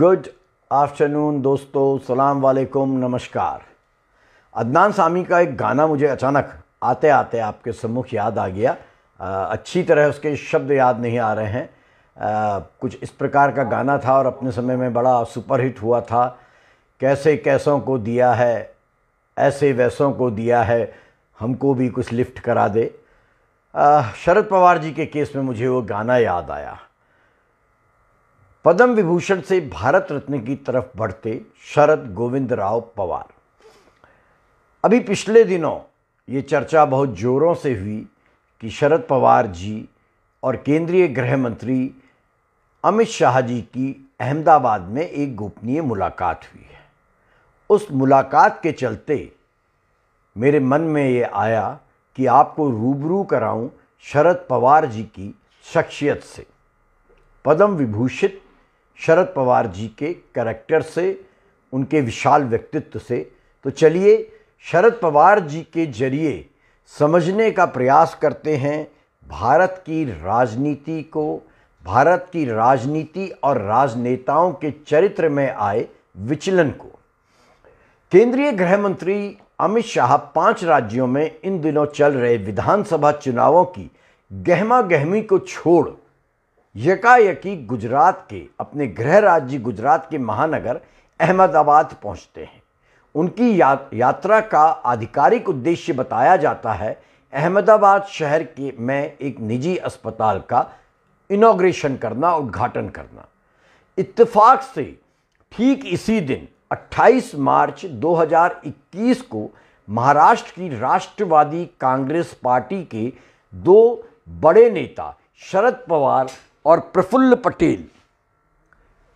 good afternoon दोस्तों सलाम वालेकुम नमस्कार अदनान सामी का एक गाना मुझे अचानक आते आते आपके सम्मुख याद आ गया आ, अच्छी तरह उसके शब्द याद नहीं आ रहे हैं आ, कुछ इस प्रकार का गाना था और अपने समय में बड़ा सुपरहिट हुआ था कैसे कैसों को दिया है ऐसे वैसों को दिया है हमको भी कुछ लिफ्ट करा दे शरद पवार जी के केस में मुझे वो गाना याद आया पद्म विभूषण से भारत रत्न की तरफ बढ़ते शरद गोविंद राव पवार अभी पिछले दिनों ये चर्चा बहुत ज़ोरों से हुई कि शरद पवार जी और केंद्रीय गृह मंत्री अमित शाह जी की अहमदाबाद में एक गोपनीय मुलाकात हुई है उस मुलाकात के चलते मेरे मन में ये आया कि आपको रूबरू कराऊं शरद पवार जी की शख्सियत से पद्म विभूषित शरद पवार जी के करेक्टर से उनके विशाल व्यक्तित्व से तो चलिए शरद पवार जी के जरिए समझने का प्रयास करते हैं भारत की राजनीति को भारत की राजनीति और राजनेताओं के चरित्र में आए विचलन को केंद्रीय गृह मंत्री अमित शाह पांच राज्यों में इन दिनों चल रहे विधानसभा चुनावों की गहमा गहमी को छोड़ यकायकी गुजरात के अपने गृह राज्य गुजरात के महानगर अहमदाबाद पहुंचते हैं उनकी या, यात्रा का आधिकारिक उद्देश्य बताया जाता है अहमदाबाद शहर के में एक निजी अस्पताल का इनाग्रेशन करना उद्घाटन करना इत्तेफाक से ठीक इसी दिन 28 मार्च 2021 को महाराष्ट्र की राष्ट्रवादी कांग्रेस पार्टी के दो बड़े नेता शरद पवार और प्रफुल्ल पटेल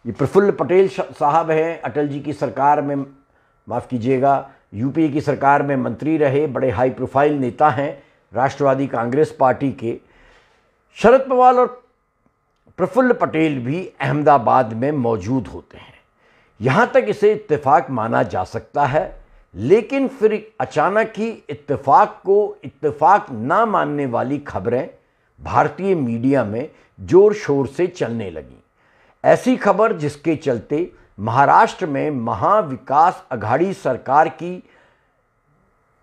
ये प्रफुल्ल पटेल साहब हैं अटल जी की सरकार में माफ़ कीजिएगा यूपीए की सरकार में मंत्री रहे बड़े हाई प्रोफाइल नेता हैं राष्ट्रवादी कांग्रेस पार्टी के शरद पवार और प्रफुल्ल पटेल भी अहमदाबाद में मौजूद होते हैं यहाँ तक इसे इत्तेफाक माना जा सकता है लेकिन फिर अचानक ही इत्तेफाक को इत्तेफाक ना मानने वाली खबरें भारतीय मीडिया में जोर शोर से चलने लगी ऐसी खबर जिसके चलते महाराष्ट्र में महाविकास अघाड़ी सरकार की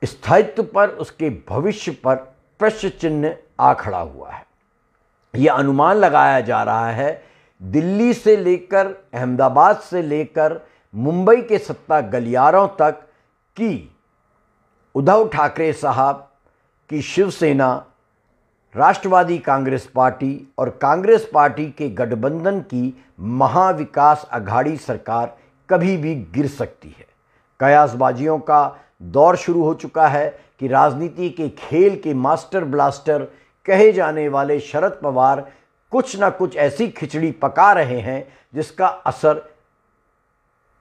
स्थायित्व पर उसके भविष्य पर प्रश्न चिन्ह आ खड़ा हुआ है यह अनुमान लगाया जा रहा है दिल्ली से लेकर अहमदाबाद से लेकर मुंबई के सत्ता गलियारों तक कि उद्धव ठाकरे साहब की शिवसेना राष्ट्रवादी कांग्रेस पार्टी और कांग्रेस पार्टी के गठबंधन की महाविकास अघाड़ी सरकार कभी भी गिर सकती है कयासबाजियों का दौर शुरू हो चुका है कि राजनीति के खेल के मास्टर ब्लास्टर कहे जाने वाले शरद पवार कुछ ना कुछ ऐसी खिचड़ी पका रहे हैं जिसका असर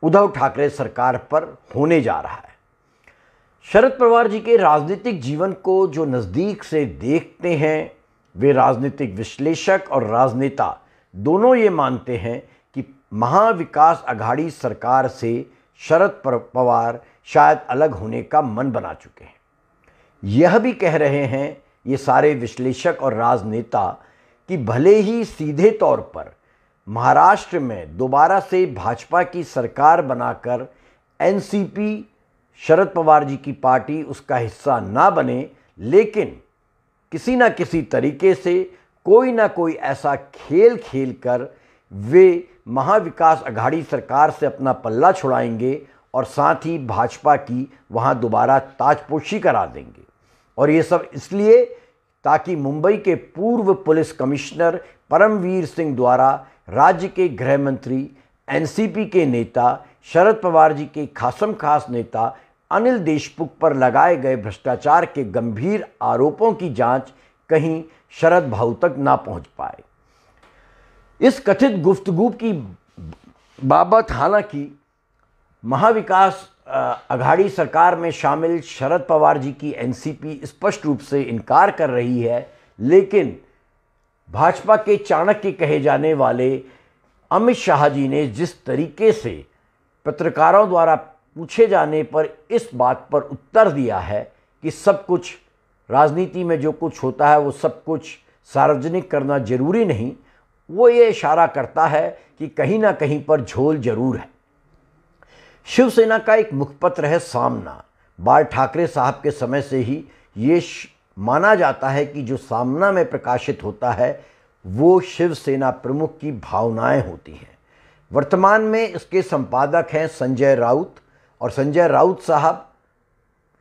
उद्धव ठाकरे सरकार पर होने जा रहा है शरद पवार जी के राजनीतिक जीवन को जो नज़दीक से देखते हैं वे राजनीतिक विश्लेषक और राजनेता दोनों ये मानते हैं कि महाविकास अघाड़ी सरकार से शरद पवार शायद अलग होने का मन बना चुके हैं यह भी कह रहे हैं ये सारे विश्लेषक और राजनेता कि भले ही सीधे तौर पर महाराष्ट्र में दोबारा से भाजपा की सरकार बनाकर एनसीपी शरद पवार जी की पार्टी उसका हिस्सा ना बने लेकिन किसी ना किसी तरीके से कोई ना कोई ऐसा खेल खेल कर वे महाविकास अघाड़ी सरकार से अपना पल्ला छुड़ाएंगे और साथ ही भाजपा की वहाँ दोबारा ताजपोशी करा देंगे और ये सब इसलिए ताकि मुंबई के पूर्व पुलिस कमिश्नर परमवीर सिंह द्वारा राज्य के गृह मंत्री एनसीपी के नेता शरद पवार जी के खासम खास नेता अनिल देशमुख पर लगाए गए भ्रष्टाचार के गंभीर आरोपों की जांच कहीं शरद भाऊ तक ना पहुंच पाए इस कथित गुफ्तगु की बाबत हालांकि महाविकास अघाड़ी सरकार में शामिल शरद पवार जी की एनसीपी स्पष्ट रूप से इनकार कर रही है लेकिन भाजपा के चाणक्य कहे जाने वाले अमित शाह जी ने जिस तरीके से पत्रकारों द्वारा पूछे जाने पर इस बात पर उत्तर दिया है कि सब कुछ राजनीति में जो कुछ होता है वो सब कुछ सार्वजनिक करना जरूरी नहीं वो ये इशारा करता है कि कहीं ना कहीं पर झोल जरूर है शिवसेना का एक मुखपत्र है सामना बाल ठाकरे साहब के समय से ही ये माना जाता है कि जो सामना में प्रकाशित होता है वो शिवसेना प्रमुख की भावनाएं होती हैं वर्तमान में इसके संपादक हैं संजय राउत और संजय राउत साहब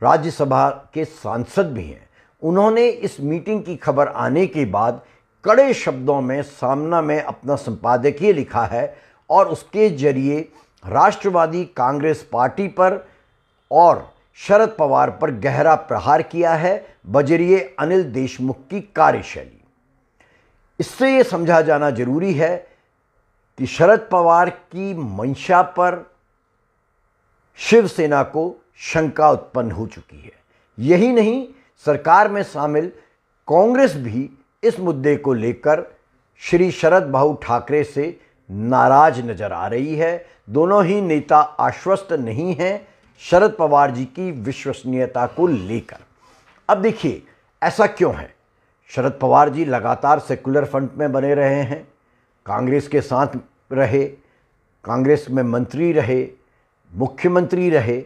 राज्यसभा के सांसद भी हैं उन्होंने इस मीटिंग की खबर आने के बाद कड़े शब्दों में सामना में अपना संपादकीय लिखा है और उसके जरिए राष्ट्रवादी कांग्रेस पार्टी पर और शरद पवार पर गहरा प्रहार किया है बजरिए अनिल देशमुख की कार्यशैली इससे ये समझा जाना जरूरी है कि शरद पवार की मंशा पर शिवसेना को शंका उत्पन्न हो चुकी है यही नहीं सरकार में शामिल कांग्रेस भी इस मुद्दे को लेकर श्री शरद भाऊ ठाकरे से नाराज नजर आ रही है दोनों ही नेता आश्वस्त नहीं हैं शरद पवार जी की विश्वसनीयता को लेकर अब देखिए ऐसा क्यों है शरद पवार जी लगातार सेकुलर फ्रंट में बने रहे हैं कांग्रेस के साथ रहे कांग्रेस में मंत्री रहे मुख्यमंत्री रहे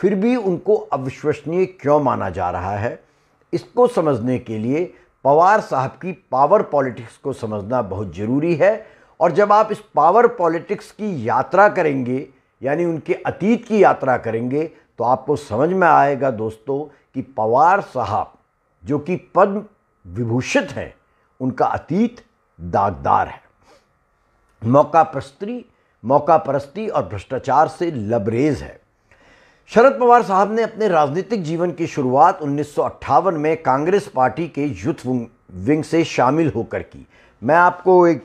फिर भी उनको अविश्वसनीय क्यों माना जा रहा है इसको समझने के लिए पवार साहब की पावर पॉलिटिक्स को समझना बहुत ज़रूरी है और जब आप इस पावर पॉलिटिक्स की यात्रा करेंगे यानी उनके अतीत की यात्रा करेंगे तो आपको समझ में आएगा दोस्तों कि पवार साहब जो कि पद्म विभूषित हैं उनका अतीत दागदार है मौका प्रस्त्री मौका परस्ती और भ्रष्टाचार से लबरेज है शरद पवार साहब ने अपने राजनीतिक जीवन की शुरुआत उन्नीस में कांग्रेस पार्टी के यूथ विंग से शामिल होकर की मैं आपको एक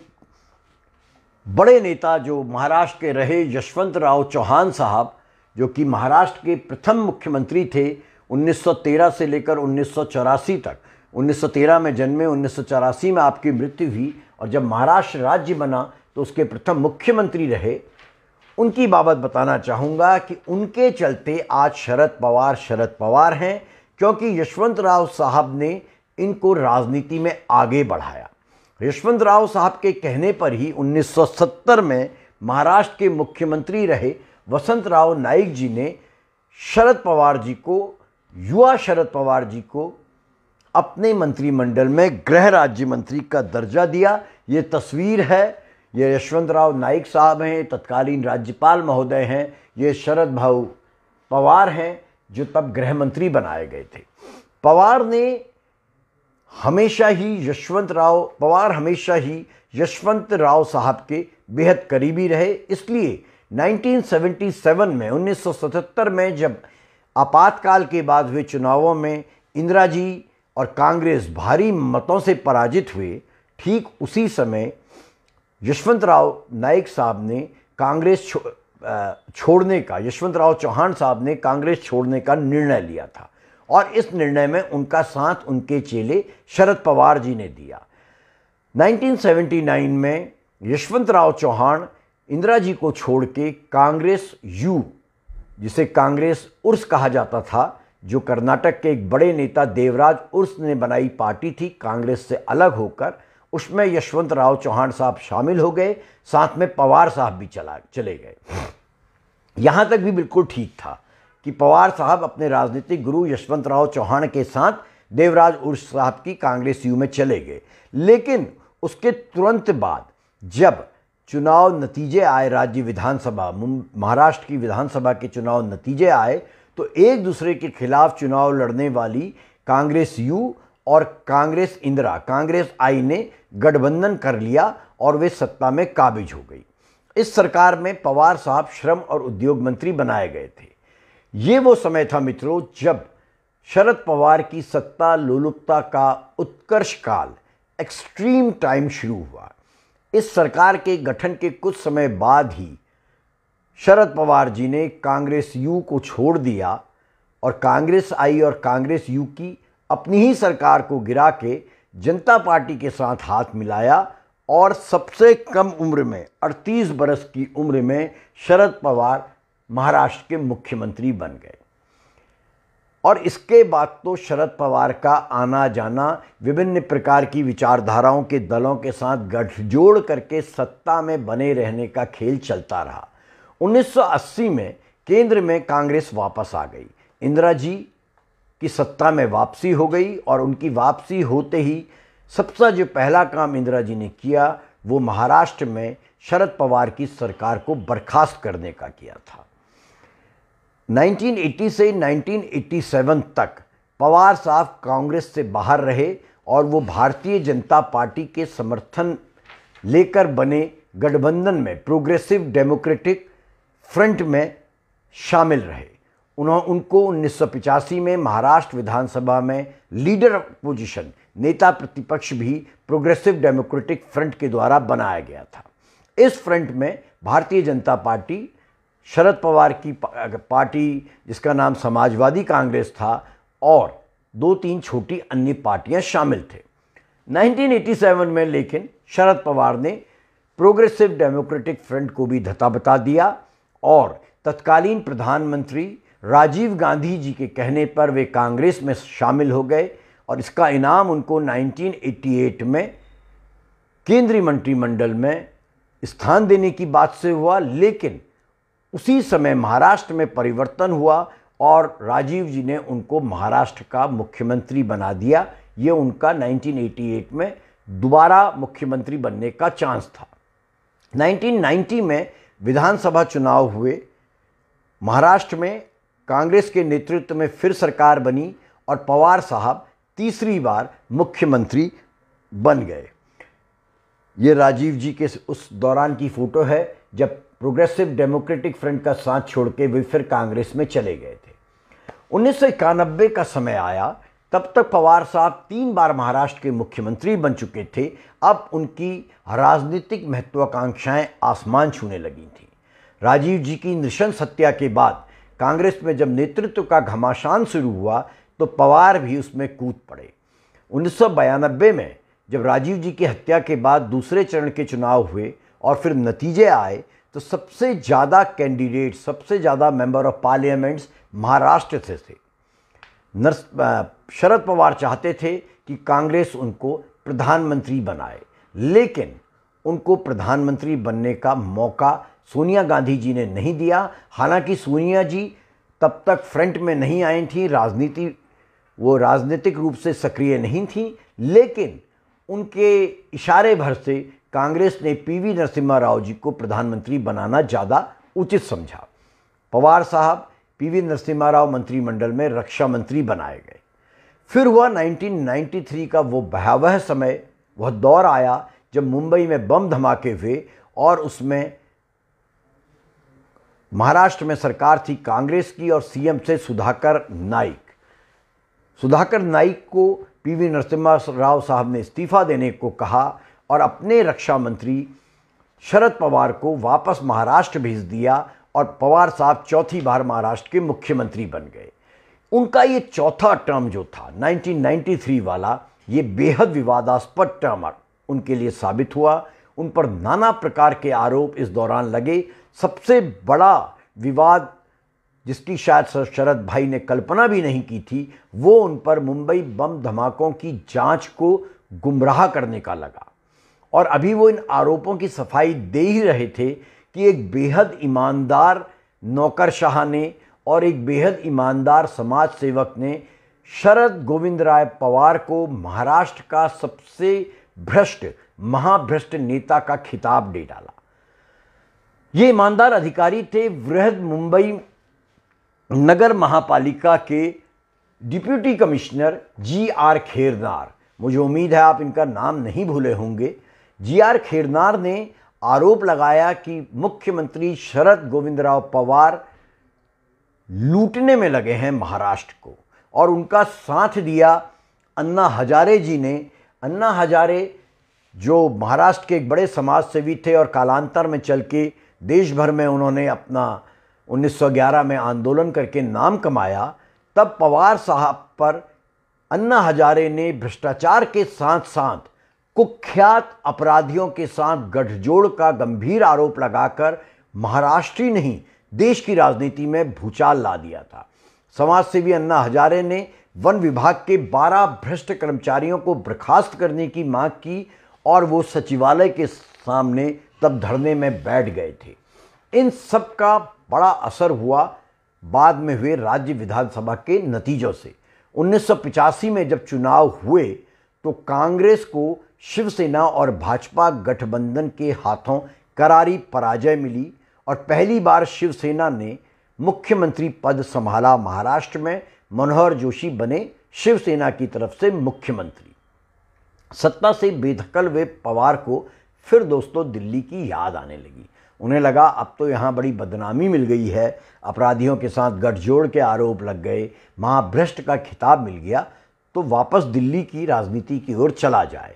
बड़े नेता जो महाराष्ट्र के रहे यशवंत राव चौहान साहब जो कि महाराष्ट्र के प्रथम मुख्यमंत्री थे 1913 से लेकर उन्नीस तक 1913 में जन्मे उन्नीस में आपकी मृत्यु हुई और जब महाराष्ट्र राज्य बना तो उसके प्रथम मुख्यमंत्री रहे उनकी बाबत बताना चाहूँगा कि उनके चलते आज शरद पवार शरद पवार हैं क्योंकि यशवंत राव साहब ने इनको राजनीति में आगे बढ़ाया यशवंत राव साहब के कहने पर ही 1970 में महाराष्ट्र के मुख्यमंत्री रहे वसंत राव नाइक जी ने शरद पवार जी को युवा शरद पवार जी को अपने मंत्रिमंडल में गृह राज्य मंत्री का दर्जा दिया ये तस्वीर है ये यशवंतराव नाइक साहब हैं तत्कालीन राज्यपाल महोदय हैं ये शरद भाऊ पवार हैं जो तब गृह मंत्री बनाए गए थे पवार ने हमेशा ही यशवंत राव पवार हमेशा ही यशवंत राव साहब के बेहद करीबी रहे इसलिए 1977 में 1977 में जब आपातकाल के बाद हुए चुनावों में इंदिरा जी और कांग्रेस भारी मतों से पराजित हुए ठीक उसी समय यशवंत राव नाइक साहब ने कांग्रेस छो, छोड़ने का यशवंत राव चौहान साहब ने कांग्रेस छोड़ने का निर्णय लिया था और इस निर्णय में उनका साथ उनके चेले शरद पवार जी ने दिया 1979 में यशवंत राव चौहान इंदिरा जी को छोड़ के कांग्रेस यू जिसे कांग्रेस उर्स कहा जाता था जो कर्नाटक के एक बड़े नेता देवराज उर्स ने बनाई पार्टी थी कांग्रेस से अलग होकर उसमें यशवंत राव चौहान साहब शामिल हो गए साथ में पवार साहब भी चला चले गए यहाँ तक भी बिल्कुल ठीक था कि पवार साहब अपने राजनीतिक गुरु यशवंत राव चौहान के साथ देवराज उर्स साहब की कांग्रेस यू में चले गए लेकिन उसके तुरंत बाद जब चुनाव नतीजे आए राज्य विधानसभा महाराष्ट्र की विधानसभा के चुनाव नतीजे आए तो एक दूसरे के खिलाफ चुनाव लड़ने वाली कांग्रेस यू और कांग्रेस इंदिरा कांग्रेस आई ने गठबंधन कर लिया और वे सत्ता में काबिज हो गई इस सरकार में पवार साहब श्रम और उद्योग मंत्री बनाए गए थे ये वो समय था मित्रों जब शरद पवार की सत्ता लोलुपता का उत्कर्ष काल एक्सट्रीम टाइम शुरू हुआ इस सरकार के गठन के कुछ समय बाद ही शरद पवार जी ने कांग्रेस यू को छोड़ दिया और कांग्रेस आई और कांग्रेस यू की अपनी ही सरकार को गिरा के जनता पार्टी के साथ हाथ मिलाया और सबसे कम उम्र में 38 बरस की उम्र में शरद पवार महाराष्ट्र के मुख्यमंत्री बन गए और इसके बाद तो शरद पवार का आना जाना विभिन्न प्रकार की विचारधाराओं के दलों के साथ गठजोड़ करके सत्ता में बने रहने का खेल चलता रहा 1980 में केंद्र में कांग्रेस वापस आ गई इंदिरा जी की सत्ता में वापसी हो गई और उनकी वापसी होते ही सबसे जो पहला काम इंदिरा जी ने किया वो महाराष्ट्र में शरद पवार की सरकार को बर्खास्त करने का किया था 1980 से 1987 तक पवार साहब कांग्रेस से बाहर रहे और वो भारतीय जनता पार्टी के समर्थन लेकर बने गठबंधन में प्रोग्रेसिव डेमोक्रेटिक फ्रंट में शामिल रहे उन्होंने उनको उन्नीस में महाराष्ट्र विधानसभा में लीडर पोजीशन नेता प्रतिपक्ष भी प्रोग्रेसिव डेमोक्रेटिक फ्रंट के द्वारा बनाया गया था इस फ्रंट में भारतीय जनता पार्टी शरद पवार की पार्टी जिसका नाम समाजवादी कांग्रेस था और दो तीन छोटी अन्य पार्टियां शामिल थे 1987 में लेकिन शरद पवार ने प्रोग्रेसिव डेमोक्रेटिक फ्रंट को भी धता बता दिया और तत्कालीन प्रधानमंत्री राजीव गांधी जी के कहने पर वे कांग्रेस में शामिल हो गए और इसका इनाम उनको 1988 में केंद्रीय मंत्रिमंडल में स्थान देने की बात से हुआ लेकिन उसी समय महाराष्ट्र में परिवर्तन हुआ और राजीव जी ने उनको महाराष्ट्र का मुख्यमंत्री बना दिया ये उनका 1988 में दोबारा मुख्यमंत्री बनने का चांस था 1990 में विधानसभा चुनाव हुए महाराष्ट्र में कांग्रेस के नेतृत्व में फिर सरकार बनी और पवार साहब तीसरी बार मुख्यमंत्री बन गए ये राजीव जी के उस दौरान की फ़ोटो है जब प्रोग्रेसिव डेमोक्रेटिक फ्रंट का साथ छोड़ के वे फिर कांग्रेस में चले गए थे उन्नीस का समय आया तब तक पवार साहब तीन बार महाराष्ट्र के मुख्यमंत्री बन चुके थे अब उनकी राजनीतिक महत्वाकांक्षाएं आसमान छूने लगी थीं राजीव जी की नृशंस हत्या के बाद कांग्रेस में जब नेतृत्व का घमासान शुरू हुआ तो पवार भी उसमें कूद पड़े उन्नीस में जब राजीव जी की हत्या के बाद दूसरे चरण के चुनाव हुए और फिर नतीजे आए तो सबसे ज़्यादा कैंडिडेट सबसे ज़्यादा मेंबर ऑफ पार्लियामेंट्स महाराष्ट्र से थे नर्स शरद पवार चाहते थे कि कांग्रेस उनको प्रधानमंत्री बनाए लेकिन उनको प्रधानमंत्री बनने का मौका सोनिया गांधी जी ने नहीं दिया हालांकि सोनिया जी तब तक फ्रंट में नहीं आई थी राजनीति वो राजनीतिक रूप से सक्रिय नहीं थी लेकिन उनके इशारे भर से कांग्रेस ने पीवी नरसिम्हा राव जी को प्रधानमंत्री बनाना ज़्यादा उचित समझा पवार साहब पीवी नरसिम्हा राव मंत्रिमंडल में रक्षा मंत्री बनाए गए फिर हुआ 1993 का वो भयावह समय वह दौर आया जब मुंबई में बम धमाके हुए और उसमें महाराष्ट्र में सरकार थी कांग्रेस की और सीएम थे सुधाकर नाइक सुधाकर नाइक को पीवी नरसिम्हा राव साहब ने इस्तीफा देने को कहा और अपने रक्षा मंत्री शरद पवार को वापस महाराष्ट्र भेज दिया और पवार साहब चौथी बार महाराष्ट्र के मुख्यमंत्री बन गए उनका ये चौथा टर्म जो था 1993 वाला ये बेहद विवादास्पद टर्म उनके लिए साबित हुआ उन पर नाना प्रकार के आरोप इस दौरान लगे सबसे बड़ा विवाद जिसकी शायद शरद भाई ने कल्पना भी नहीं की थी वो उन पर मुंबई बम धमाकों की जांच को गुमराह करने का लगा और अभी वो इन आरोपों की सफाई दे ही रहे थे कि एक बेहद ईमानदार नौकरशाह ने और एक बेहद ईमानदार समाज सेवक ने शरद गोविंद राय पवार को महाराष्ट्र का सबसे भ्रष्ट महाभ्रष्ट नेता का खिताब दे डाला ये ईमानदार अधिकारी थे वृहद मुंबई नगर महापालिका के deputy commissioner G R Khairnar मुझे उम्मीद है आप इनका नाम नहीं भूले होंगे जी आर खेरनार ने आरोप लगाया कि मुख्यमंत्री शरद गोविंद राव पवार लूटने में लगे हैं महाराष्ट्र को और उनका साथ दिया अन्ना हजारे जी ने अन्ना हजारे जो महाराष्ट्र के एक बड़े समाजसेवी थे और कालांतर में चल के देश भर में उन्होंने अपना 1911 में आंदोलन करके नाम कमाया तब पवार साहब पर अन्ना हजारे ने भ्रष्टाचार के साथ साथ कुख्यात अपराधियों के साथ गठजोड़ का गंभीर आरोप लगाकर महाराष्ट्र ही नहीं देश की राजनीति में भूचाल ला दिया था समाज सेवी अन्ना हजारे ने वन विभाग के 12 भ्रष्ट कर्मचारियों को बर्खास्त करने की मांग की और वो सचिवालय के सामने तब धरने में बैठ गए थे इन सब का बड़ा असर हुआ बाद में हुए राज्य विधानसभा के नतीजों से 1985 में जब चुनाव हुए तो कांग्रेस को शिवसेना और भाजपा गठबंधन के हाथों करारी पराजय मिली और पहली बार शिवसेना ने मुख्यमंत्री पद संभाला महाराष्ट्र में मनोहर जोशी बने शिवसेना की तरफ से मुख्यमंत्री सत्ता से बेदखल हुए पवार को फिर दोस्तों दिल्ली की याद आने लगी उन्हें लगा अब तो यहाँ बड़ी बदनामी मिल गई है अपराधियों के साथ गठजोड़ के आरोप लग गए महाभ्रष्ट का खिताब मिल गया तो वापस दिल्ली की राजनीति की ओर चला जाए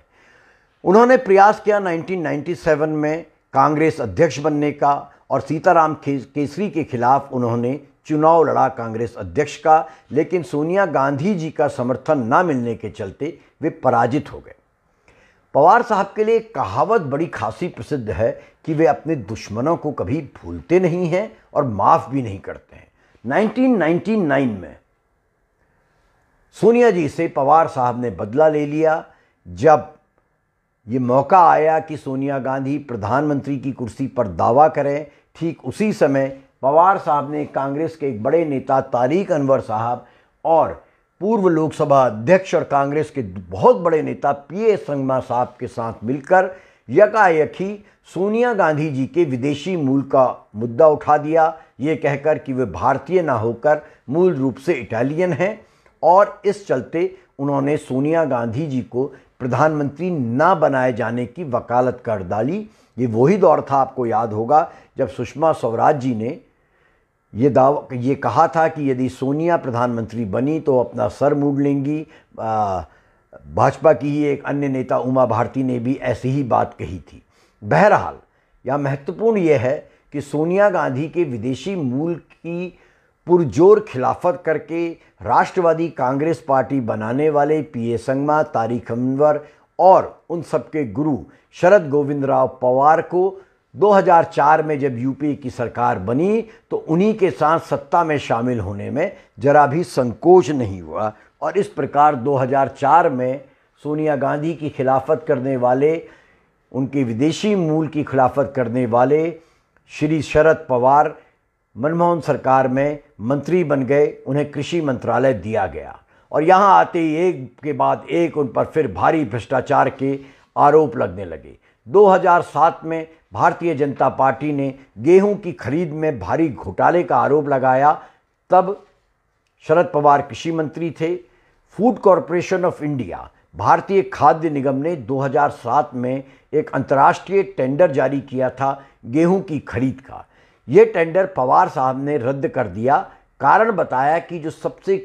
उन्होंने प्रयास किया 1997 में कांग्रेस अध्यक्ष बनने का और सीताराम केसरी के खिलाफ उन्होंने चुनाव लड़ा कांग्रेस अध्यक्ष का लेकिन सोनिया गांधी जी का समर्थन ना मिलने के चलते वे पराजित हो गए पवार साहब के लिए कहावत बड़ी खासी प्रसिद्ध है कि वे अपने दुश्मनों को कभी भूलते नहीं हैं और माफ़ भी नहीं करते हैं 1999 में सोनिया जी से पवार साहब ने बदला ले लिया जब ये मौका आया कि सोनिया गांधी प्रधानमंत्री की कुर्सी पर दावा करें ठीक उसी समय पवार साहब ने कांग्रेस के एक बड़े नेता तारिक अनवर साहब और पूर्व लोकसभा अध्यक्ष और कांग्रेस के बहुत बड़े नेता पी ए संगमा साहब के साथ मिलकर यकायक ही सोनिया गांधी जी के विदेशी मूल का मुद्दा उठा दिया ये कहकर कि वे भारतीय ना होकर मूल रूप से इटालियन हैं और इस चलते उन्होंने सोनिया गांधी जी को प्रधानमंत्री ना बनाए जाने की वकालत कर डाली ये वही दौर था आपको याद होगा जब सुषमा स्वराज जी ने ये दाव ये कहा था कि यदि सोनिया प्रधानमंत्री बनी तो अपना सर मूड लेंगी भाजपा की ही एक अन्य नेता उमा भारती ने भी ऐसी ही बात कही थी बहरहाल यह महत्वपूर्ण यह है कि सोनिया गांधी के विदेशी मूल की पुरजोर खिलाफत करके राष्ट्रवादी कांग्रेस पार्टी बनाने वाले पी ए संगमा तारिक अनवर और उन सबके गुरु शरद गोविंद राव पवार को 2004 में जब यूपी की सरकार बनी तो उन्हीं के साथ सत्ता में शामिल होने में जरा भी संकोच नहीं हुआ और इस प्रकार 2004 में सोनिया गांधी की खिलाफत करने वाले उनके विदेशी मूल की खिलाफत करने वाले श्री शरद पवार मनमोहन सरकार में मंत्री बन गए उन्हें कृषि मंत्रालय दिया गया और यहाँ आते ही एक के बाद एक उन पर फिर भारी भ्रष्टाचार के आरोप लगने लगे 2007 में भारतीय जनता पार्टी ने गेहूं की खरीद में भारी घोटाले का आरोप लगाया तब शरद पवार कृषि मंत्री थे फूड कॉरपोरेशन ऑफ इंडिया भारतीय खाद्य निगम ने 2007 में एक अंतर्राष्ट्रीय टेंडर जारी किया था गेहूं की खरीद का ये टेंडर पवार साहब ने रद्द कर दिया कारण बताया कि जो सबसे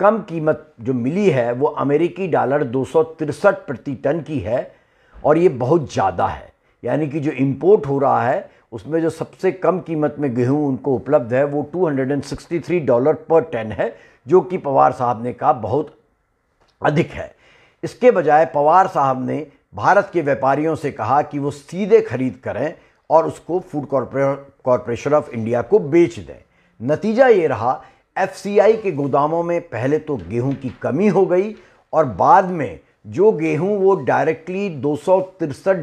कम कीमत जो मिली है वो अमेरिकी डॉलर दो प्रति टन की है और ये बहुत ज़्यादा है यानी कि जो इम्पोर्ट हो रहा है उसमें जो सबसे कम कीमत में गेहूं उनको उपलब्ध है वो 263 डॉलर पर टन है जो कि पवार साहब ने कहा बहुत अधिक है इसके बजाय पवार साहब ने भारत के व्यापारियों से कहा कि वो सीधे खरीद करें और उसको फूड कॉरपोरेशन ऑफ इंडिया को बेच दें नतीजा ये रहा एफ के गोदामों में पहले तो गेहूं की कमी हो गई और बाद में जो गेहूं वो डायरेक्टली दो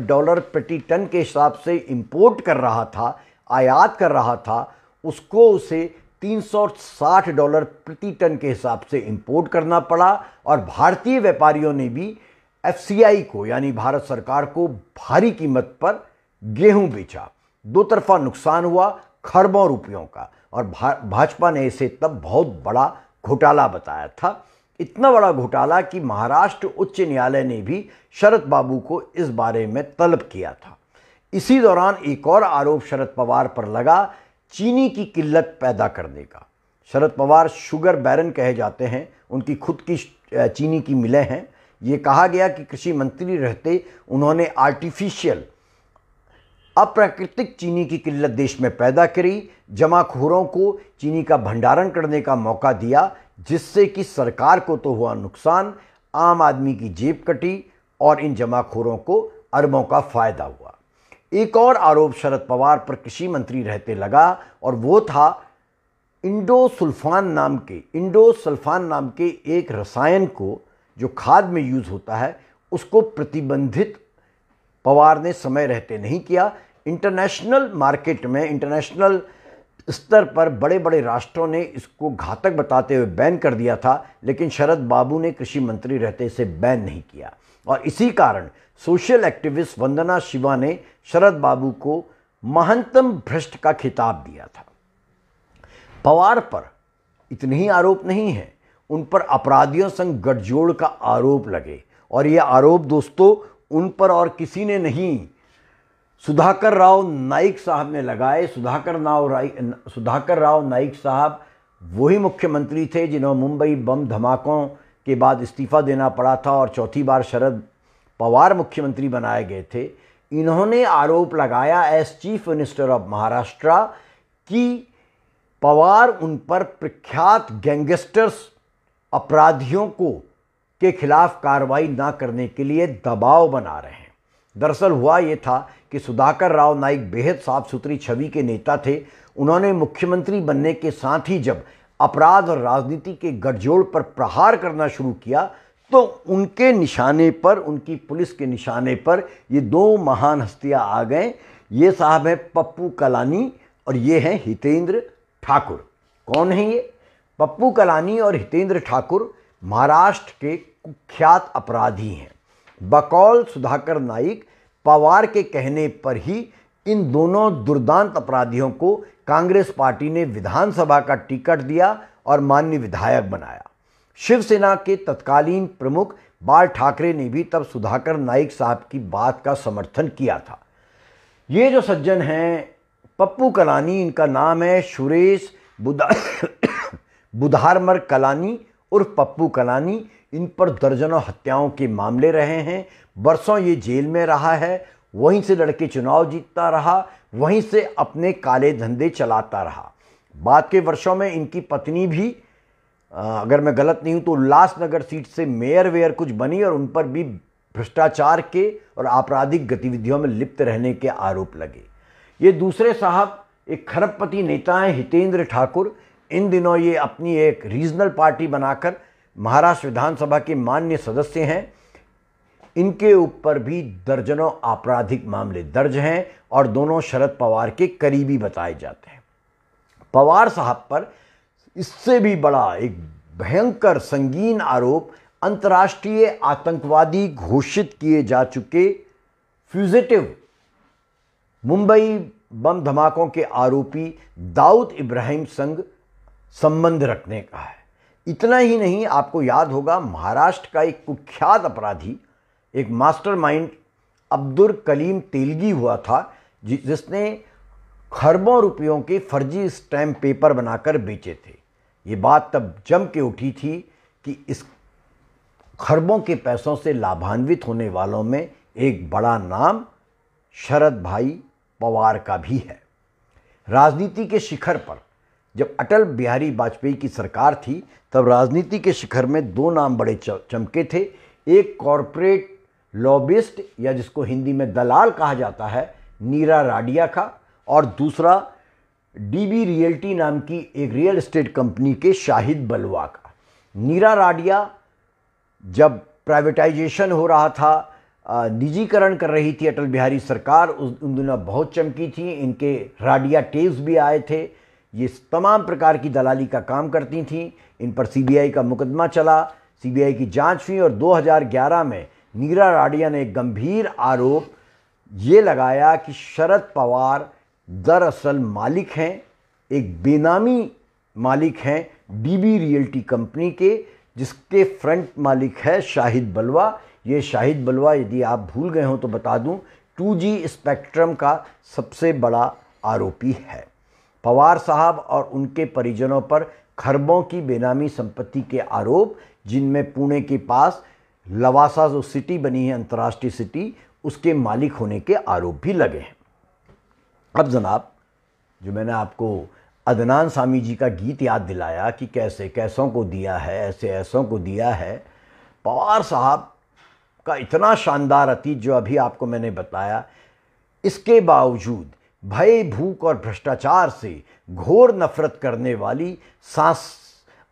डॉलर प्रति टन के हिसाब से इंपोर्ट कर रहा था आयात कर रहा था उसको उसे 360 डॉलर प्रति टन के हिसाब से इंपोर्ट करना पड़ा और भारतीय व्यापारियों ने भी एफ को यानी भारत सरकार को भारी कीमत पर गेहूं बेचा दो तरफा नुकसान हुआ खरबों रुपयों का और भा भाजपा ने इसे तब बहुत बड़ा घोटाला बताया था इतना बड़ा घोटाला कि महाराष्ट्र उच्च न्यायालय ने भी शरद बाबू को इस बारे में तलब किया था इसी दौरान एक और आरोप शरद पवार पर लगा चीनी की किल्लत पैदा करने का शरद पवार शुगर बैरन कहे जाते हैं उनकी खुद की चीनी की मिलें हैं ये कहा गया कि कृषि मंत्री रहते उन्होंने आर्टिफिशियल अप्राकृतिक चीनी की किल्लत देश में पैदा करी जमाखोरों को चीनी का भंडारण करने का मौका दिया जिससे कि सरकार को तो हुआ नुकसान आम आदमी की जेब कटी और इन जमाखोरों को अरबों का फ़ायदा हुआ एक और आरोप शरद पवार पर कृषि मंत्री रहते लगा और वो था इंडो सुल्फान नाम के इंडो सुल्फान नाम के एक रसायन को जो खाद में यूज़ होता है उसको प्रतिबंधित पवार ने समय रहते नहीं किया इंटरनेशनल मार्केट में इंटरनेशनल स्तर पर बड़े बड़े राष्ट्रों ने इसको घातक बताते हुए बैन कर दिया था लेकिन शरद बाबू ने कृषि मंत्री रहते इसे बैन नहीं किया और इसी कारण सोशल एक्टिविस्ट वंदना शिवा ने शरद बाबू को महंतम भ्रष्ट का खिताब दिया था पवार पर इतने ही आरोप नहीं है उन पर अपराधियों संग गठजोड़ का आरोप लगे और ये आरोप दोस्तों उन पर और किसी ने नहीं सुधाकर राव नाइक साहब ने लगाए सुधाकर राव सुधाकर राव नाइक साहब वही मुख्यमंत्री थे जिन्होंने मुंबई बम धमाकों के बाद इस्तीफ़ा देना पड़ा था और चौथी बार शरद पवार मुख्यमंत्री बनाए गए थे इन्होंने आरोप लगाया as chief minister of Maharashtra कि पवार उन पर प्रख्यात गैंगस्टर्स अपराधियों को के खिलाफ कार्रवाई ना करने के लिए दबाव बना रहे हैं दरअसल हुआ ये था कि सुधाकर राव नाइक बेहद साफ सुथरी छवि के नेता थे उन्होंने मुख्यमंत्री बनने के साथ ही जब अपराध और राजनीति के गठजोड़ पर प्रहार करना शुरू किया तो उनके निशाने पर उनकी पुलिस के निशाने पर ये दो महान हस्तियां आ गए ये साहब हैं पप्पू कलानी और ये हैं हितेंद्र ठाकुर कौन है ये पप्पू कलानी और हितेंद्र ठाकुर महाराष्ट्र के कुख्यात अपराधी हैं बकौल सुधाकर नाइक पवार के कहने पर ही इन दोनों दुर्दांत अपराधियों को कांग्रेस पार्टी ने विधानसभा का टिकट दिया और मान्य विधायक बनाया शिवसेना के तत्कालीन प्रमुख बाल ठाकरे ने भी तब सुधाकर नाइक साहब की बात का समर्थन किया था ये जो सज्जन हैं पप्पू कलानी इनका नाम है सुरेश बुधा बुधारमर कलानी उर्फ पप्पू कलानी इन पर दर्जनों हत्याओं के मामले रहे हैं बरसों ये जेल में रहा है वहीं से लड़के चुनाव जीतता रहा वहीं से अपने काले धंधे चलाता रहा बाद के वर्षों में इनकी पत्नी भी अगर मैं गलत नहीं हूँ तो उल्लासनगर सीट से मेयर वेयर कुछ बनी और उन पर भी भ्रष्टाचार के और आपराधिक गतिविधियों में लिप्त रहने के आरोप लगे ये दूसरे साहब एक खरबपति नेता हैं हितेंद्र ठाकुर इन दिनों ये अपनी एक रीजनल पार्टी बनाकर महाराष्ट्र विधानसभा के मान्य सदस्य हैं इनके ऊपर भी दर्जनों आपराधिक मामले दर्ज हैं और दोनों शरद पवार के करीबी बताए जाते हैं पवार साहब पर इससे भी बड़ा एक भयंकर संगीन आरोप अंतर्राष्ट्रीय आतंकवादी घोषित किए जा चुके फ्यूजिटिव मुंबई बम धमाकों के आरोपी दाऊद इब्राहिम संग संबंध रखने का है इतना ही नहीं आपको याद होगा महाराष्ट्र का एक कुख्यात अपराधी एक मास्टरमाइंड अब्दुल कलीम तेलगी हुआ था जिसने खरबों रुपयों के फर्जी स्टैम्प पेपर बनाकर बेचे थे ये बात तब जम के उठी थी कि इस खरबों के पैसों से लाभान्वित होने वालों में एक बड़ा नाम शरद भाई पवार का भी है राजनीति के शिखर पर जब अटल बिहारी वाजपेयी की सरकार थी तब राजनीति के शिखर में दो नाम बड़े चमके थे एक कॉरपोरेट लॉबिस्ट या जिसको हिंदी में दलाल कहा जाता है नीरा राडिया का और दूसरा डीबी रियल्टी नाम की एक रियल एस्टेट कंपनी के शाहिद बलवा का नीरा राडिया जब प्राइवेटाइजेशन हो रहा था निजीकरण कर रही थी अटल बिहारी सरकार उस उन दिनों बहुत चमकी थी इनके राडिया टेप्स भी आए थे ये तमाम प्रकार की दलाली का काम करती थीं इन पर सीबीआई का मुकदमा चला सीबीआई की जांच हुई और 2011 में नीरा राडिया ने एक गंभीर आरोप ये लगाया कि शरद पवार दरअसल मालिक हैं एक बेनामी मालिक हैं डीबी रियल्टी कंपनी के जिसके फ्रंट मालिक है शाहिद बलवा ये शाहिद बलवा यदि आप भूल गए हों तो बता दूं 2G स्पेक्ट्रम का सबसे बड़ा आरोपी है पवार साहब और उनके परिजनों पर खरबों की बेनामी संपत्ति के आरोप जिनमें पुणे के पास लवासा जो सिटी बनी है अंतर्राष्ट्रीय सिटी उसके मालिक होने के आरोप भी लगे हैं अब जनाब जो मैंने आपको अदनान सामी जी का गीत याद दिलाया कि कैसे कैसों को दिया है ऐसे ऐसों को दिया है पवार साहब का इतना शानदार अतीत जो अभी आपको मैंने बताया इसके बावजूद भय भूख और भ्रष्टाचार से घोर नफरत करने वाली सांस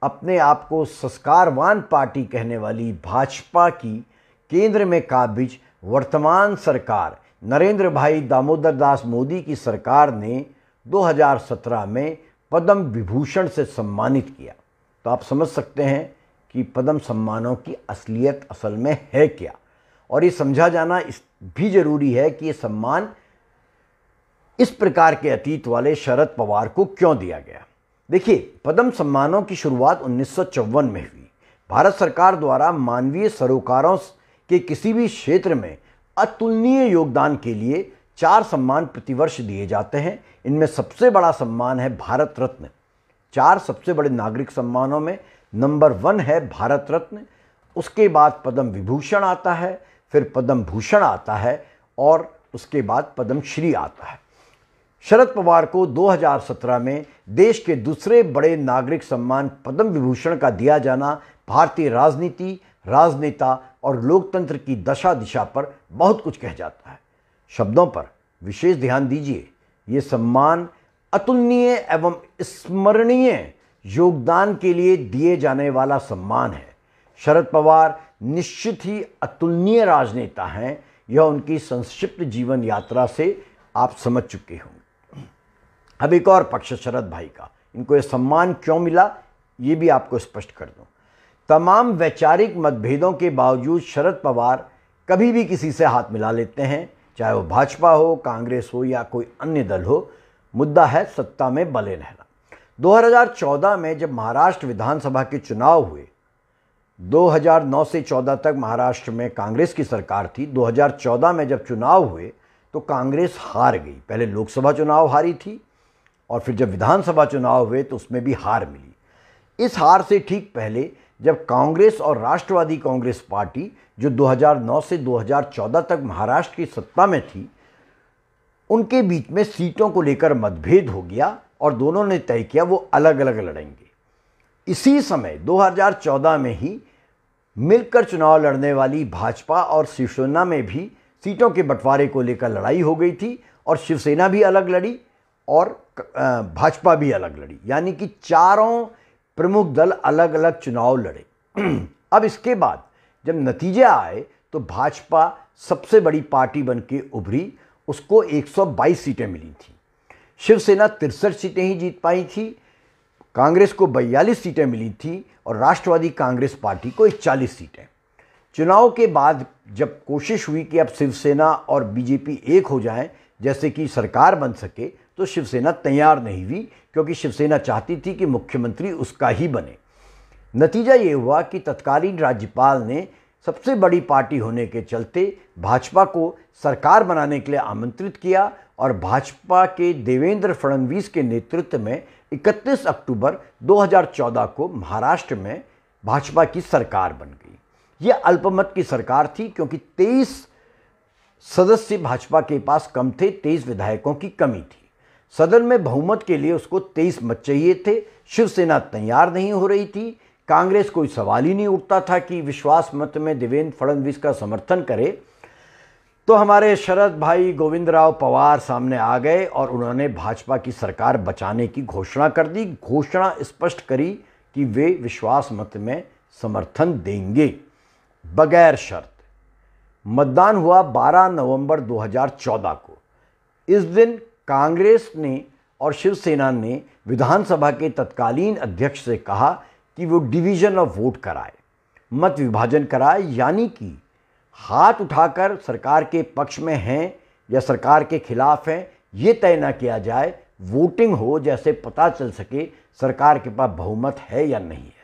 अपने आप को संस्कारवान पार्टी कहने वाली भाजपा की केंद्र में काबिज वर्तमान सरकार नरेंद्र भाई दामोदर दास मोदी की सरकार ने 2017 में पद्म विभूषण से सम्मानित किया तो आप समझ सकते हैं कि पद्म सम्मानों की असलियत असल में है क्या और ये समझा जाना इस भी ज़रूरी है कि ये सम्मान इस प्रकार के अतीत वाले शरद पवार को क्यों दिया गया देखिए पद्म सम्मानों की शुरुआत उन्नीस में हुई भारत सरकार द्वारा मानवीय सरोकारों के किसी भी क्षेत्र में अतुलनीय योगदान के लिए चार सम्मान प्रतिवर्ष दिए जाते हैं इनमें सबसे बड़ा सम्मान है भारत रत्न चार सबसे बड़े नागरिक सम्मानों में नंबर वन है भारत रत्न उसके बाद पद्म विभूषण आता है फिर पद्म भूषण आता है और उसके बाद पद्मश्री आता है शरद पवार को 2017 में देश के दूसरे बड़े नागरिक सम्मान पद्म विभूषण का दिया जाना भारतीय राजनीति राजनेता और लोकतंत्र की दशा दिशा पर बहुत कुछ कह जाता है शब्दों पर विशेष ध्यान दीजिए ये सम्मान अतुलनीय एवं स्मरणीय योगदान के लिए दिए जाने वाला सम्मान है शरद पवार निश्चित ही अतुलनीय राजनेता हैं यह उनकी संक्षिप्त जीवन यात्रा से आप समझ चुके होंगे हबिक और पक्ष शरद भाई का इनको ये सम्मान क्यों मिला ये भी आपको स्पष्ट कर दूं तमाम वैचारिक मतभेदों के बावजूद शरद पवार कभी भी किसी से हाथ मिला लेते हैं चाहे वो भाजपा हो कांग्रेस हो या कोई अन्य दल हो मुद्दा है सत्ता में बले रहना 2014 में जब महाराष्ट्र विधानसभा के चुनाव हुए 2009 से 14 तक महाराष्ट्र में कांग्रेस की सरकार थी 2014 में जब चुनाव हुए तो कांग्रेस हार गई पहले लोकसभा चुनाव हारी थी और फिर जब विधानसभा चुनाव हुए तो उसमें भी हार मिली इस हार से ठीक पहले जब कांग्रेस और राष्ट्रवादी कांग्रेस पार्टी जो 2009 से 2014 तक महाराष्ट्र की सत्ता में थी उनके बीच में सीटों को लेकर मतभेद हो गया और दोनों ने तय किया वो अलग अलग लड़ेंगे इसी समय 2014 में ही मिलकर चुनाव लड़ने वाली भाजपा और शिवसेना में भी सीटों के बंटवारे को लेकर लड़ाई हो गई थी और शिवसेना भी अलग लड़ी और भाजपा भी अलग लड़ी यानी कि चारों प्रमुख दल अलग अलग चुनाव लड़े अब इसके बाद जब नतीजे आए तो भाजपा सबसे बड़ी पार्टी बन के उभरी उसको 122 सीटें मिली थी शिवसेना तिरसठ सीटें ही जीत पाई थी कांग्रेस को बयालीस सीटें मिली थी और राष्ट्रवादी कांग्रेस पार्टी को इकचालीस सीटें चुनाव के बाद जब कोशिश हुई कि अब शिवसेना और बीजेपी एक हो जाएं जैसे कि सरकार बन सके तो शिवसेना तैयार नहीं हुई क्योंकि शिवसेना चाहती थी कि मुख्यमंत्री उसका ही बने नतीजा ये हुआ कि तत्कालीन राज्यपाल ने सबसे बड़ी पार्टी होने के चलते भाजपा को सरकार बनाने के लिए आमंत्रित किया और भाजपा के देवेंद्र फडणवीस के नेतृत्व में 31 अक्टूबर 2014 को महाराष्ट्र में भाजपा की सरकार बन गई यह अल्पमत की सरकार थी क्योंकि 23 सदस्य भाजपा के पास कम थे 23 विधायकों की कमी थी सदन में बहुमत के लिए उसको तेईस मत चाहिए थे शिवसेना तैयार नहीं हो रही थी कांग्रेस कोई सवाल ही नहीं उठता था कि विश्वास मत में देवेंद्र फडणवीस का समर्थन करे तो हमारे शरद भाई गोविंद राव पवार सामने आ गए और उन्होंने भाजपा की सरकार बचाने की घोषणा कर दी घोषणा स्पष्ट करी कि वे विश्वास मत में समर्थन देंगे बगैर शर्त मतदान हुआ 12 नवंबर 2014 को इस दिन कांग्रेस ने और शिवसेना ने विधानसभा के तत्कालीन अध्यक्ष से कहा कि वो डिवीजन ऑफ वोट कराए मत विभाजन कराए यानी कि हाथ उठाकर सरकार के पक्ष में हैं या सरकार के खिलाफ हैं ये तय ना किया जाए वोटिंग हो जैसे पता चल सके सरकार के पास बहुमत है या नहीं है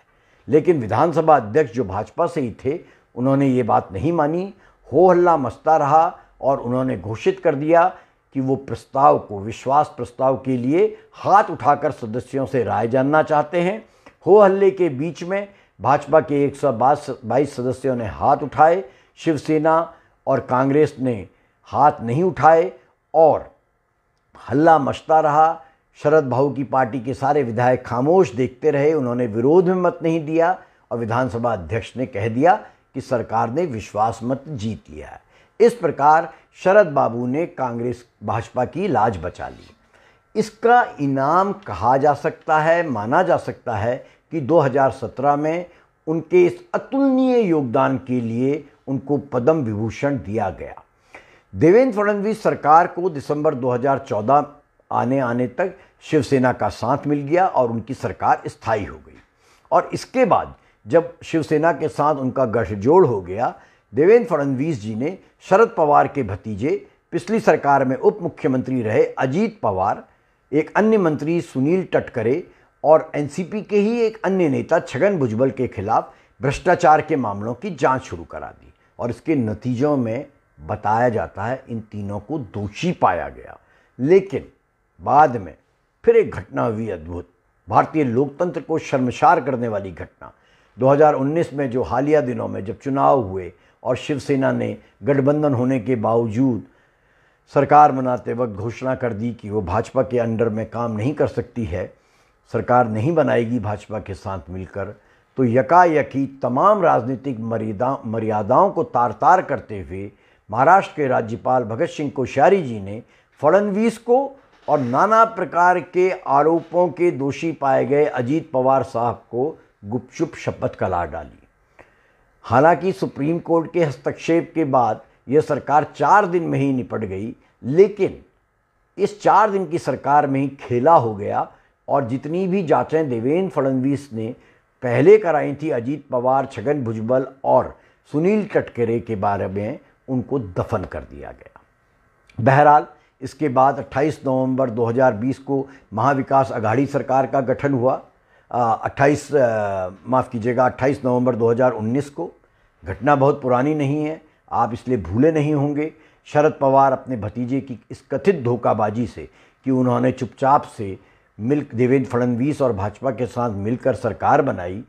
लेकिन विधानसभा अध्यक्ष जो भाजपा से ही थे उन्होंने ये बात नहीं मानी हो हल्ला मस्ता रहा और उन्होंने घोषित कर दिया कि वो प्रस्ताव को विश्वास प्रस्ताव के लिए हाथ उठाकर सदस्यों से राय जानना चाहते हैं हो हल्ले के बीच में भाजपा के एक सौ बाईस सदस्यों ने हाथ उठाए शिवसेना और कांग्रेस ने हाथ नहीं उठाए और हल्ला मचता रहा शरद भाऊ की पार्टी के सारे विधायक खामोश देखते रहे उन्होंने विरोध में मत नहीं दिया और विधानसभा अध्यक्ष ने कह दिया कि सरकार ने विश्वास मत जीत लिया है इस प्रकार शरद बाबू ने कांग्रेस भाजपा की लाज बचा ली इसका इनाम कहा जा सकता है माना जा सकता है कि 2017 में उनके इस अतुलनीय योगदान के लिए उनको पद्म विभूषण दिया गया देवेंद्र फडणवीस सरकार को दिसंबर 2014 आने आने तक शिवसेना का साथ मिल गया और उनकी सरकार स्थायी हो गई और इसके बाद जब शिवसेना के साथ उनका गठजोड़ हो गया देवेंद्र फडणवीस जी ने शरद पवार के भतीजे पिछली सरकार में उप मुख्यमंत्री रहे अजीत पवार एक अन्य मंत्री सुनील टटकरे और एनसीपी के ही एक अन्य नेता छगन भुजबल के खिलाफ भ्रष्टाचार के मामलों की जांच शुरू करा दी और इसके नतीजों में बताया जाता है इन तीनों को दोषी पाया गया लेकिन बाद में फिर एक घटना हुई अद्भुत भारतीय लोकतंत्र को शर्मशार करने वाली घटना 2019 में जो हालिया दिनों में जब चुनाव हुए और शिवसेना ने गठबंधन होने के बावजूद सरकार बनाते वक्त घोषणा कर दी कि वो भाजपा के अंडर में काम नहीं कर सकती है सरकार नहीं बनाएगी भाजपा के साथ मिलकर तो यकायकी तमाम राजनीतिक मर्यादा मर्यादाओं को तार तार करते हुए महाराष्ट्र के राज्यपाल भगत सिंह कोश्यारी जी ने फडणवीस को और नाना प्रकार के आरोपों के दोषी पाए गए अजीत पवार साहब को गुपचुप शपथ कला डाली हालांकि सुप्रीम कोर्ट के हस्तक्षेप के बाद यह सरकार चार दिन में ही निपट गई लेकिन इस चार दिन की सरकार में ही खेला हो गया और जितनी भी जांचें देवेंद्र फडणवीस ने पहले कराई थी अजीत पवार छगन भुजबल और सुनील कटकरे के बारे में उनको दफन कर दिया गया बहरहाल इसके बाद 28 नवंबर 2020 को महाविकास आघाड़ी सरकार का गठन हुआ 28 माफ़ कीजिएगा 28 नवंबर 2019 को घटना बहुत पुरानी नहीं है आप इसलिए भूले नहीं होंगे शरद पवार अपने भतीजे की इस कथित धोखाबाजी से कि उन्होंने चुपचाप से मिल देवेंद्र फडणवीस और भाजपा के साथ मिलकर सरकार बनाई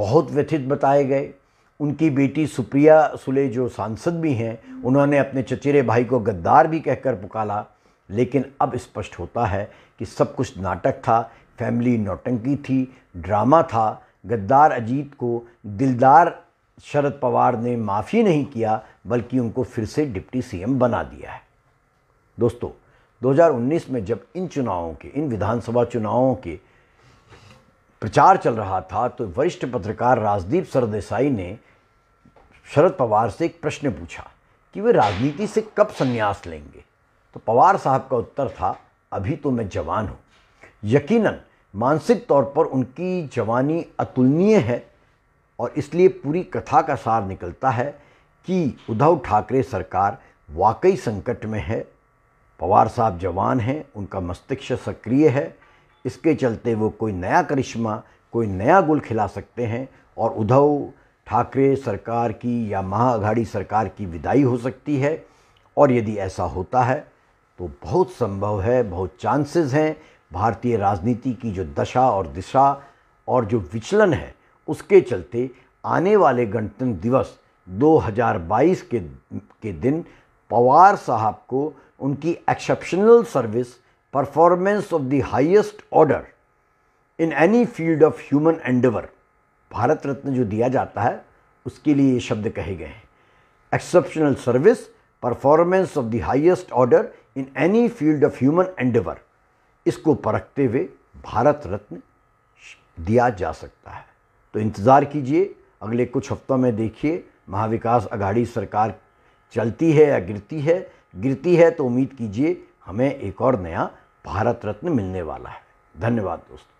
बहुत व्यथित बताए गए उनकी बेटी सुप्रिया सुले जो सांसद भी हैं उन्होंने अपने चचेरे भाई को गद्दार भी कहकर पुकारा लेकिन अब स्पष्ट होता है कि सब कुछ नाटक था फैमिली नौटंकी थी ड्रामा था गद्दार अजीत को दिलदार शरद पवार ने माफ़ी नहीं किया बल्कि उनको फिर से डिप्टी सीएम बना दिया है दोस्तों 2019 में जब इन चुनावों के इन विधानसभा चुनावों के प्रचार चल रहा था तो वरिष्ठ पत्रकार राजदीप सरदेसाई ने शरद पवार से एक प्रश्न पूछा कि वे राजनीति से कब संन्यास लेंगे तो पवार साहब का उत्तर था अभी तो मैं जवान हूँ यकीनन मानसिक तौर पर उनकी जवानी अतुलनीय है और इसलिए पूरी कथा का सार निकलता है कि उद्धव ठाकरे सरकार वाकई संकट में है पवार साहब जवान हैं उनका मस्तिष्क सक्रिय है इसके चलते वो कोई नया करिश्मा कोई नया गुल खिला सकते हैं और उद्धव ठाकरे सरकार की या महाअघाड़ी सरकार की विदाई हो सकती है और यदि ऐसा होता है तो बहुत संभव है बहुत चांसेस हैं भारतीय राजनीति की जो दशा और दिशा और जो विचलन है उसके चलते आने वाले गणतंत्र दिवस 2022 के के दिन पवार साहब को उनकी exceptional service performance of the highest order in any field of human endeavour Bharat Ratna जो दिया जाता है उसके लिए ये शब्द कहे गए हैं exceptional service performance of the highest order in any field of human endeavour इसको परखते हुए भारत रत्न दिया जा सकता है तो इंतज़ार कीजिए अगले कुछ हफ्तों में देखिए महाविकास अघाड़ी सरकार चलती है या गिरती है गिरती है तो उम्मीद कीजिए हमें एक और नया भारत रत्न मिलने वाला है धन्यवाद दोस्तों